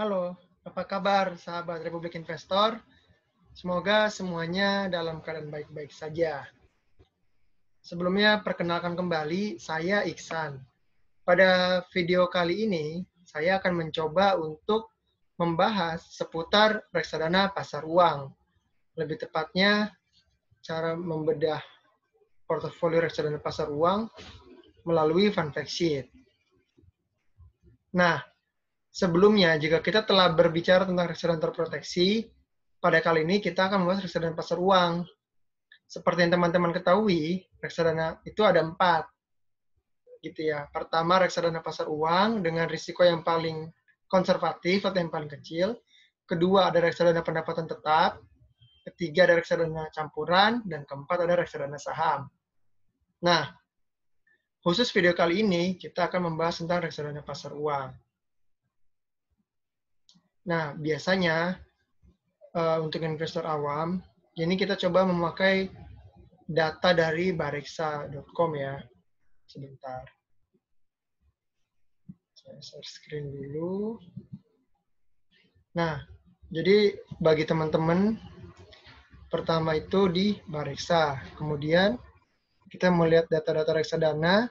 Halo, apa kabar sahabat Republik Investor? Semoga semuanya dalam keadaan baik-baik saja. Sebelumnya perkenalkan kembali, saya Iksan. Pada video kali ini, saya akan mencoba untuk membahas seputar reksadana pasar uang. Lebih tepatnya, cara membedah portofolio reksadana pasar uang melalui fun fact sheet. Nah, Sebelumnya, jika kita telah berbicara tentang reksadana terproteksi, pada kali ini kita akan membahas reksadana pasar uang. Seperti yang teman-teman ketahui, reksadana itu ada empat. Gitu ya. Pertama, reksadana pasar uang dengan risiko yang paling konservatif atau yang paling kecil. Kedua, ada reksadana pendapatan tetap. Ketiga, ada reksadana campuran. Dan keempat, ada reksadana saham. Nah, khusus video kali ini, kita akan membahas tentang reksadana pasar uang Nah, biasanya uh, untuk investor awam, ini kita coba memakai data dari bareksa.com ya. Sebentar. Saya share screen dulu. Nah, jadi bagi teman-teman, pertama itu di bareksa. Kemudian kita melihat data-data reksadana,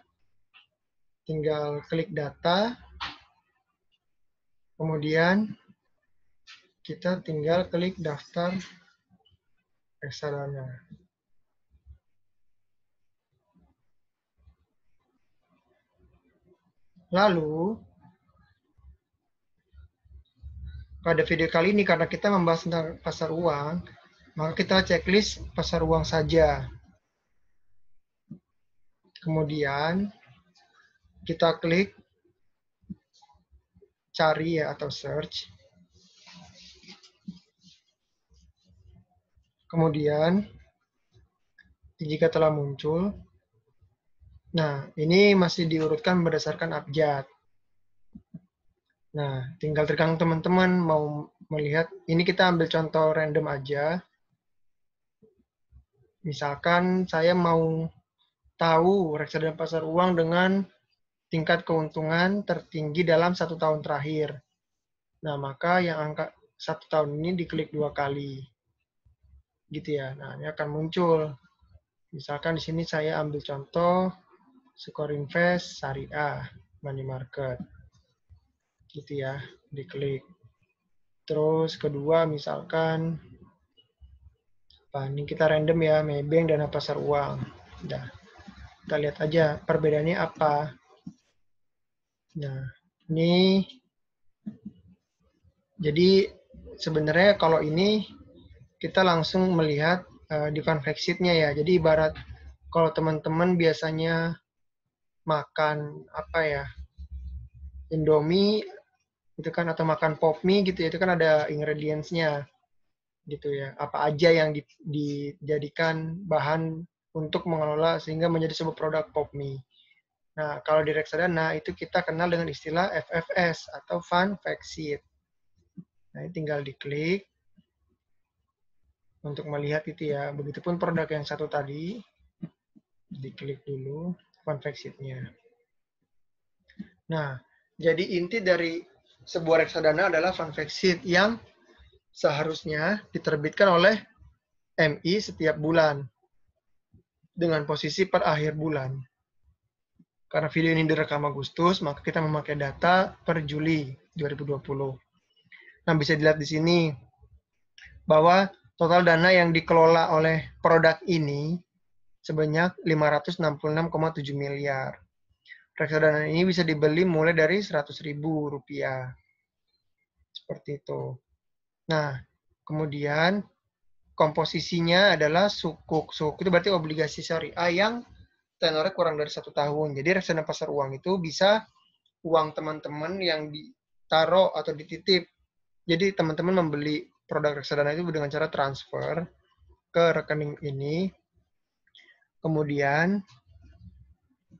tinggal klik data, kemudian kita tinggal klik daftar reksadana. Lalu, pada video kali ini karena kita membahas tentang pasar uang, maka kita checklist pasar uang saja. Kemudian, kita klik cari ya atau search. Kemudian, jika telah muncul, nah ini masih diurutkan berdasarkan abjad. Nah, tinggal tergantung teman-teman mau melihat. Ini kita ambil contoh random aja. Misalkan saya mau tahu reksadana pasar uang dengan tingkat keuntungan tertinggi dalam satu tahun terakhir. Nah, maka yang angka satu tahun ini diklik dua kali gitu ya. Nah, ini akan muncul. Misalkan di sini saya ambil contoh invest Syariah Money Market. Gitu ya, diklik. Terus kedua misalkan apa ini kita random ya, Maybank dana pasar uang. Nah, kita lihat aja perbedaannya apa. Nah, ini jadi sebenarnya kalau ini kita langsung melihat uh, di konveksitnya ya. Jadi ibarat kalau teman-teman biasanya makan apa ya Indomie itu kan atau makan pop mie gitu ya itu kan ada ingredientsnya gitu ya apa aja yang di, dijadikan bahan untuk mengelola sehingga menjadi sebuah produk pop mie. Nah kalau di reksadana itu kita kenal dengan istilah FFS atau fun Fact Sheet. Nah, ini tinggal diklik untuk melihat itu ya. Begitupun produk yang satu tadi, diklik dulu konveksitnya. Nah, jadi inti dari sebuah reksadana adalah konveksit yang seharusnya diterbitkan oleh MI setiap bulan dengan posisi per akhir bulan. Karena video ini direkam Agustus, maka kita memakai data per Juli 2020. Nah, bisa dilihat di sini bahwa total dana yang dikelola oleh produk ini sebanyak 566,7 miliar. Reksadana ini bisa dibeli mulai dari 100 ribu rupiah. Seperti itu. Nah, kemudian komposisinya adalah sukuk. Sukuk itu berarti obligasi syariah yang tenornya kurang dari satu tahun. Jadi reksadana pasar uang itu bisa uang teman-teman yang ditaruh atau dititip. Jadi teman-teman membeli produk reksadana itu dengan cara transfer ke rekening ini. Kemudian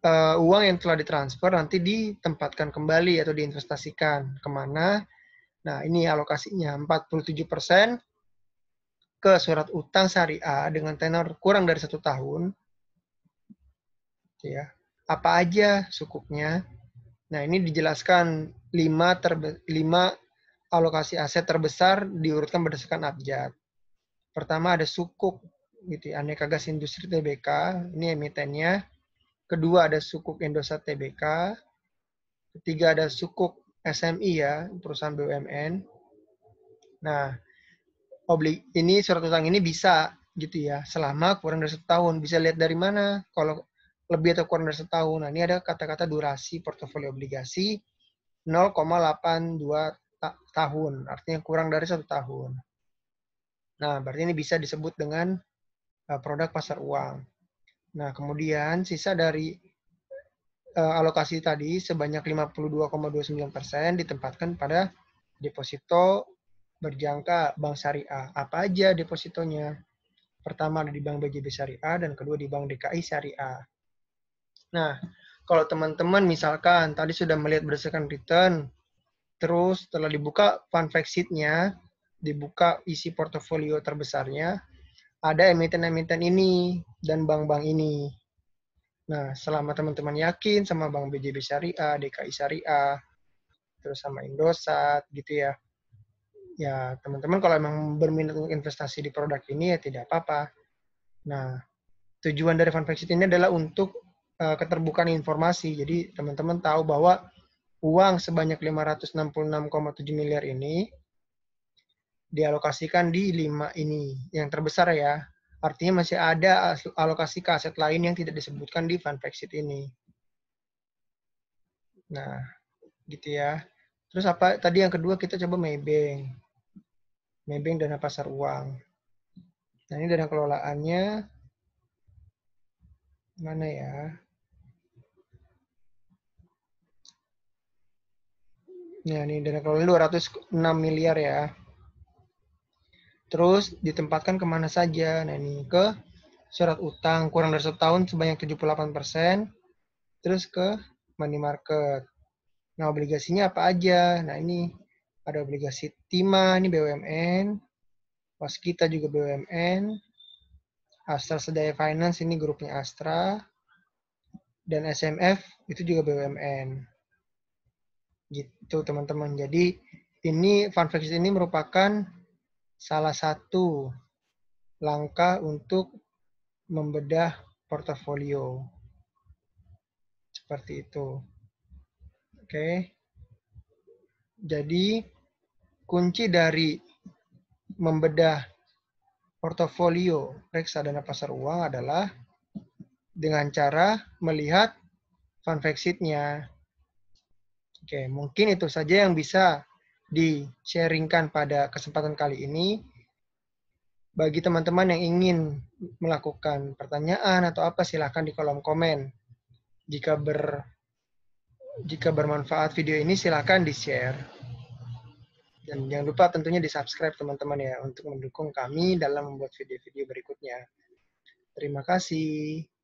uh, uang yang telah ditransfer nanti ditempatkan kembali atau diinvestasikan kemana. Nah, ini alokasinya 47% ke surat utang syariah dengan tenor kurang dari satu tahun. Ya, apa aja sukupnya? Nah, ini dijelaskan 5 terbe 5 alokasi aset terbesar diurutkan berdasarkan abjad. Pertama ada sukuk, gitu ya, aneka gas industri TBK, ini emitennya. Kedua ada sukuk Indosat TBK. Ketiga ada sukuk SMI ya, perusahaan BUMN. Nah, oblik ini surat utang ini bisa gitu ya, selama kurang dari setahun. Bisa lihat dari mana? Kalau lebih atau kurang dari setahun. Nah, ini ada kata-kata durasi portofolio obligasi 0,82 tahun, artinya kurang dari satu tahun. Nah, berarti ini bisa disebut dengan eh, produk pasar uang. Nah, kemudian sisa dari eh, alokasi tadi sebanyak 52,29% ditempatkan pada deposito berjangka bank syariah. Apa aja depositonya? Pertama ada di Bank BJB Syariah dan kedua di Bank DKI Syariah. Nah, kalau teman-teman misalkan tadi sudah melihat berdasarkan return Terus setelah dibuka fund fact sheet-nya, dibuka isi portofolio terbesarnya, ada emiten-emiten ini dan bank-bank ini. Nah, selama teman-teman yakin sama Bank BJB Syariah, DKI Syariah, terus sama Indosat gitu ya. Ya, teman-teman kalau emang berminat untuk investasi di produk ini ya tidak apa-apa. Nah, tujuan dari fund fact sheet ini adalah untuk uh, keterbukaan informasi. Jadi, teman-teman tahu bahwa uang sebanyak 566,7 miliar ini dialokasikan di lima ini yang terbesar ya. Artinya masih ada alokasi ke aset lain yang tidak disebutkan di fund exit ini. Nah, gitu ya. Terus apa tadi yang kedua kita coba Maybank. Maybank dana pasar uang. Nah, ini dana kelolaannya mana ya? Ya, ini dana kelola 206 miliar ya. Terus ditempatkan kemana saja? Nah, ini ke surat utang kurang dari satu tahun sebanyak 78 persen. Terus ke money market. Nah, obligasinya apa aja? Nah, ini ada obligasi timah, ini BUMN. Pas kita juga BUMN. Astra Sedaya Finance, ini grupnya Astra. Dan SMF, itu juga BUMN gitu teman-teman jadi ini fun fact ini merupakan salah satu langkah untuk membedah portofolio seperti itu oke jadi kunci dari membedah portofolio reksadana pasar uang adalah dengan cara melihat fun fact nya Oke, mungkin itu saja yang bisa di-sharingkan pada kesempatan kali ini. Bagi teman-teman yang ingin melakukan pertanyaan atau apa, silahkan di kolom komen. Jika ber jika bermanfaat video ini, silahkan di-share. Dan jangan lupa tentunya di-subscribe teman-teman ya, untuk mendukung kami dalam membuat video-video berikutnya. Terima kasih.